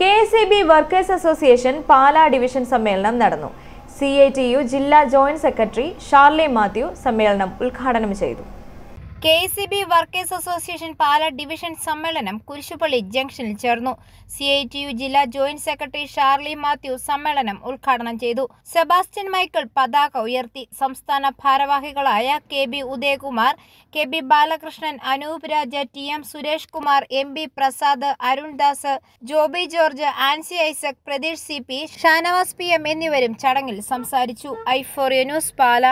K S E B workers association Pala division സമ്മേളനം നടന്നു C I T U ജില്ലാ joint secretary Sharly Mathew സമ്മേളനം ഉദ്ഘാടനം ചെയ്തു K C B workers association Pala division സമ്മേളനം കുരിശുപള്ളി ജംഗ്ഷനിൽ ചേർന്നു സി ഐ ടി യു ജില്ലാ ജോയിന്റ് സെക്രട്ടറി ഷാർലി മാത്യു സമ്മേളനം ഉദ്ഘാടനം ചെയ്തു സെബാസ്റ്റ്യൻ മൈക്കിൾ പതാക ഉയർത്തി സംസ്ഥാന ഭാരവാഹികളായ K B Udayakumar K B Balakrishnan Anoop Raja T M Suresh Kumar M B Prasad Arundas Joby George Ancy Isaac Pratheesh C P Shanavas P M എന്നിവരും ചടങ്ങിൽ സംസാരിച്ചു ഫോർ ന്യൂസ് പാല